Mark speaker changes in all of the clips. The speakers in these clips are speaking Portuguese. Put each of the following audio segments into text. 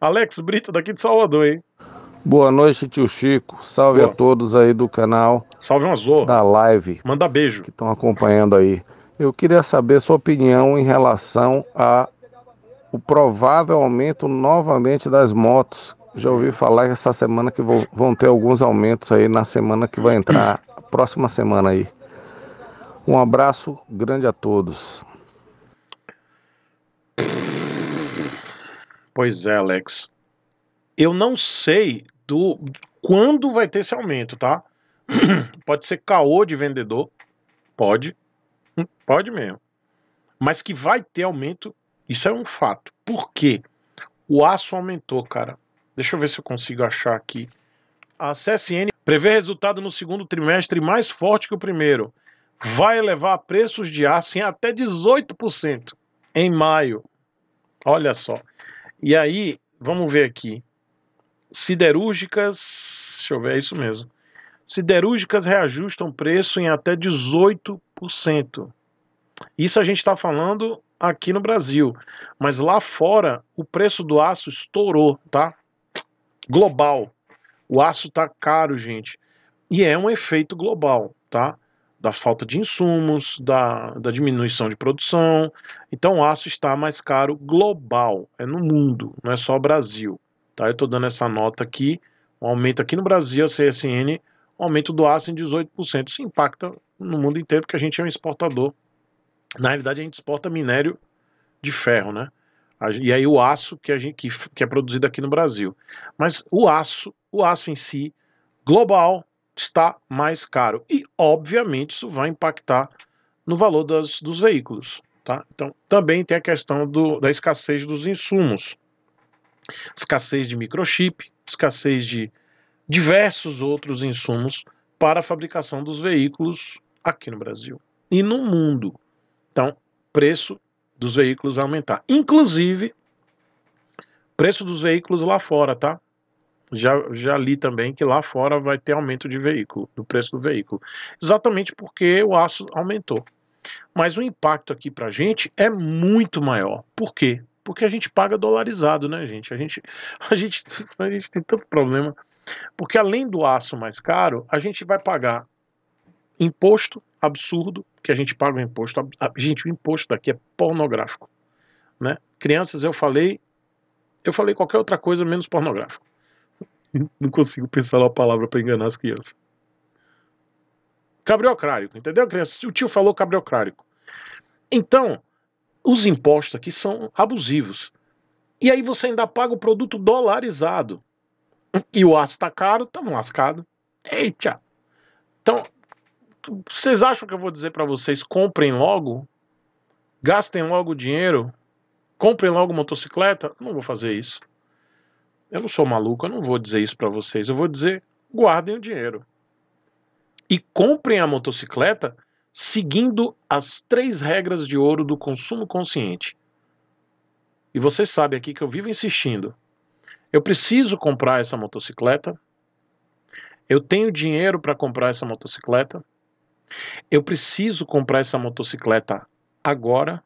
Speaker 1: Alex Brito, daqui de Salvador, hein?
Speaker 2: Boa noite, tio Chico. Salve Boa. a todos aí do canal. Salve um azul. Da live. Manda beijo. Que estão acompanhando aí. Eu queria saber sua opinião em relação a o provável aumento novamente das motos. Já ouvi falar essa semana que vão ter alguns aumentos aí na semana que vai entrar, próxima semana aí. Um abraço grande a todos.
Speaker 1: Pois é, Alex. Eu não sei do quando vai ter esse aumento, tá? pode ser caô de vendedor, pode, pode mesmo. Mas que vai ter aumento, isso é um fato. Por quê? O aço aumentou, cara. Deixa eu ver se eu consigo achar aqui. A CSN prevê resultado no segundo trimestre mais forte que o primeiro. Vai elevar preços de aço em até 18% em maio. Olha só. E aí, vamos ver aqui. Siderúrgicas, deixa eu ver, é isso mesmo. Siderúrgicas reajustam preço em até 18%. Isso a gente está falando aqui no Brasil. Mas lá fora, o preço do aço estourou, tá? Global. O aço tá caro, gente. E é um efeito global, tá? da falta de insumos, da, da diminuição de produção. Então, o aço está mais caro global, é no mundo, não é só Brasil. Tá? Eu estou dando essa nota aqui, um aumento aqui no Brasil, a CSN, um aumento do aço em 18%. Isso impacta no mundo inteiro, porque a gente é um exportador. Na realidade, a gente exporta minério de ferro, né? E aí o aço que, a gente, que, que é produzido aqui no Brasil. Mas o aço, o aço em si, global, está mais caro. E, obviamente, isso vai impactar no valor das, dos veículos. Tá? Então, também tem a questão do, da escassez dos insumos. Escassez de microchip, escassez de diversos outros insumos para a fabricação dos veículos aqui no Brasil e no mundo. Então, preço dos veículos vai aumentar. Inclusive, preço dos veículos lá fora, tá? já, já li também que lá fora vai ter aumento de veículo, do preço do veículo, exatamente porque o aço aumentou. Mas o impacto aqui para a gente é muito maior. Por quê? Porque a gente paga dolarizado, né, gente? A gente, a gente, a gente tem tanto problema. Porque além do aço mais caro, a gente vai pagar imposto absurdo, que a gente paga o imposto. Gente, o imposto daqui é pornográfico. Né? Crianças, eu falei, eu falei qualquer outra coisa menos pornográfico. Não consigo pensar uma palavra para enganar as crianças. Cabriocrático, entendeu, criança? O tio falou cabriocrático. Então, os impostos aqui são abusivos. E aí você ainda paga o produto dolarizado. E o aço tá caro, tamo lascado. Eita! Então, vocês acham que eu vou dizer para vocês comprem logo? Gastem logo o dinheiro? Comprem logo motocicleta? Não vou fazer isso. Eu não sou maluco, eu não vou dizer isso para vocês. Eu vou dizer: guardem o dinheiro. E comprem a motocicleta seguindo as três regras de ouro do consumo consciente. E vocês sabem aqui que eu vivo insistindo. Eu preciso comprar essa motocicleta. Eu tenho dinheiro para comprar essa motocicleta. Eu preciso comprar essa motocicleta agora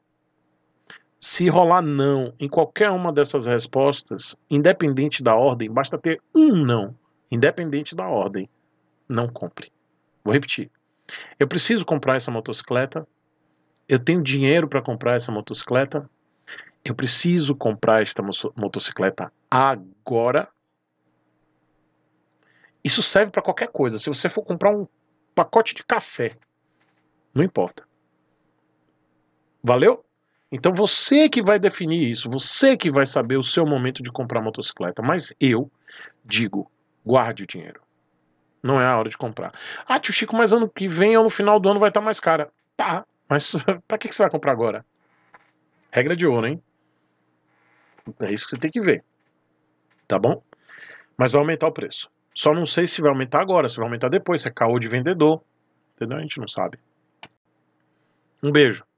Speaker 1: se rolar não em qualquer uma dessas respostas, independente da ordem, basta ter um não, independente da ordem. Não compre. Vou repetir. Eu preciso comprar essa motocicleta. Eu tenho dinheiro para comprar essa motocicleta. Eu preciso comprar esta motocicleta agora. Isso serve para qualquer coisa. Se você for comprar um pacote de café, não importa. Valeu? Então você que vai definir isso, você que vai saber o seu momento de comprar motocicleta. Mas eu digo, guarde o dinheiro. Não é a hora de comprar. Ah, tio Chico, mas ano que vem ou no final do ano vai estar tá mais cara. Tá, mas para que, que você vai comprar agora? Regra de ouro, hein? É isso que você tem que ver. Tá bom? Mas vai aumentar o preço. Só não sei se vai aumentar agora, se vai aumentar depois, se é caô de vendedor. Entendeu? A gente não sabe. Um beijo.